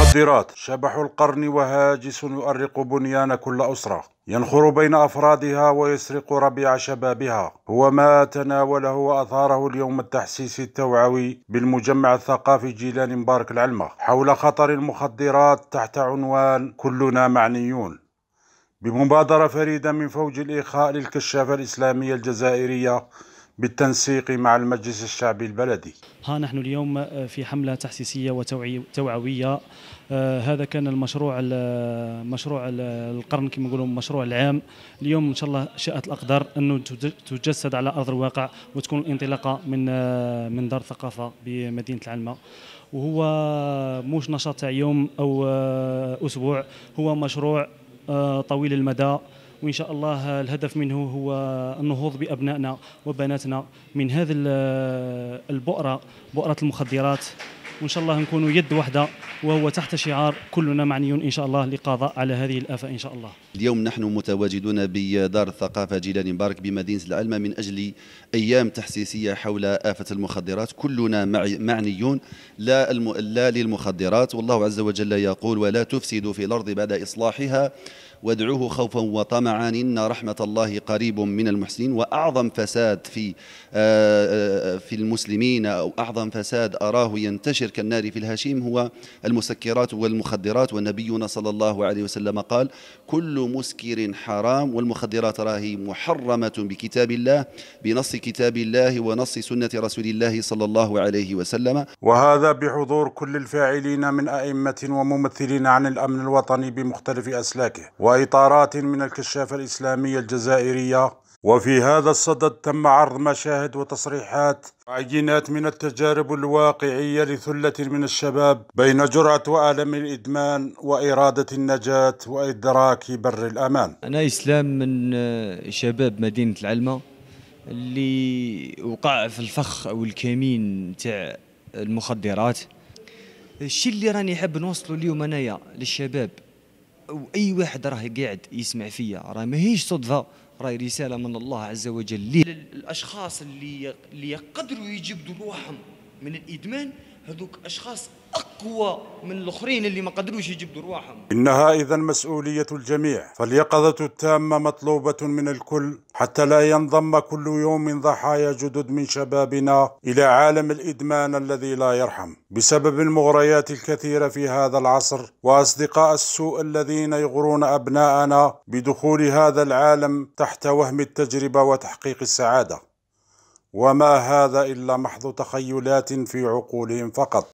المخدرات شبح القرن وهاجس يؤرق بنيان كل أسرة ينخر بين أفرادها ويسرق ربيع شبابها هو ما تناوله وأثاره اليوم التحسيس التوعوي بالمجمع الثقافي جيلان مبارك العلمة حول خطر المخدرات تحت عنوان كلنا معنيون بمبادرة فريدة من فوج الإخاء للكشافة الإسلامية الجزائرية بالتنسيق مع المجلس الشعبي البلدي ها نحن اليوم آه، في حملة تحسيسية وتوعوية آه، هذا كان المشروع مشروع القرن كما نقولوا المشروع العام اليوم ان شاء الله شاءت الاقدار انه تجسد على ارض الواقع وتكون الانطلاقه من آه، من دار الثقافه بمدينه العلمه وهو مش نشاط تاع يوم او اسبوع هو مشروع طويل المدى وإن شاء الله الهدف منه هو النهوض بأبنائنا وبناتنا من هذه البؤرة بؤرة المخدرات وإن شاء الله نكونوا يد واحدة وهو تحت شعار كلنا معنيون إن شاء الله للقضاء على هذه الآفة إن شاء الله اليوم نحن متواجدون بدار الثقافة جيلاني مبارك بمدينة العلمة من أجل أيام تحسيسية حول آفة المخدرات كلنا معنيون لا, الم... لا للمخدرات والله عز وجل يقول ولا تفسدوا في الأرض بعد إصلاحها وادعوه خوفا وطمعا ان رحمه الله قريب من المحسنين واعظم فساد في آه، آه، في المسلمين او اعظم فساد اراه ينتشر كالنار في الهشيم هو المسكرات والمخدرات ونبينا صلى الله عليه وسلم قال كل مسكر حرام والمخدرات راهي محرمة بكتاب الله بنص كتاب الله ونص سنة رسول الله صلى الله عليه وسلم وهذا بحضور كل الفاعلين من أئمة وممثلين عن الأمن الوطني بمختلف أسلاكه وإطارات من الكشافة الإسلامية الجزائرية وفي هذا الصدد تم عرض مشاهد وتصريحات عينات من التجارب الواقعية لثلة من الشباب بين جرعة وألم الإدمان وإرادة النجاة وإدراك بر الأمان أنا إسلام من آه، شباب مدينة العلمة اللي وقع في الفخ أو الكمين تاع المخدرات الشيء اللي راني حاب نوصله اليوم أنايا للشباب واي واحد راه قاعد يسمع فيا راه ماهيش صدفه راهي رساله من الله عز وجل للاشخاص اللي اللي يقدروا يجبدوا روحهم من الادمان هذوك اشخاص اقوى من الاخرين اللي ما قدروش يجبدوا رواحهم انها اذا مسؤوليه الجميع فاليقظه التامه مطلوبه من الكل حتى لا ينضم كل يوم ضحايا جدد من شبابنا الى عالم الادمان الذي لا يرحم بسبب المغريات الكثيره في هذا العصر واصدقاء السوء الذين يغرون ابناءنا بدخول هذا العالم تحت وهم التجربه وتحقيق السعاده وما هذا إلا محض تخيلات في عقولهم فقط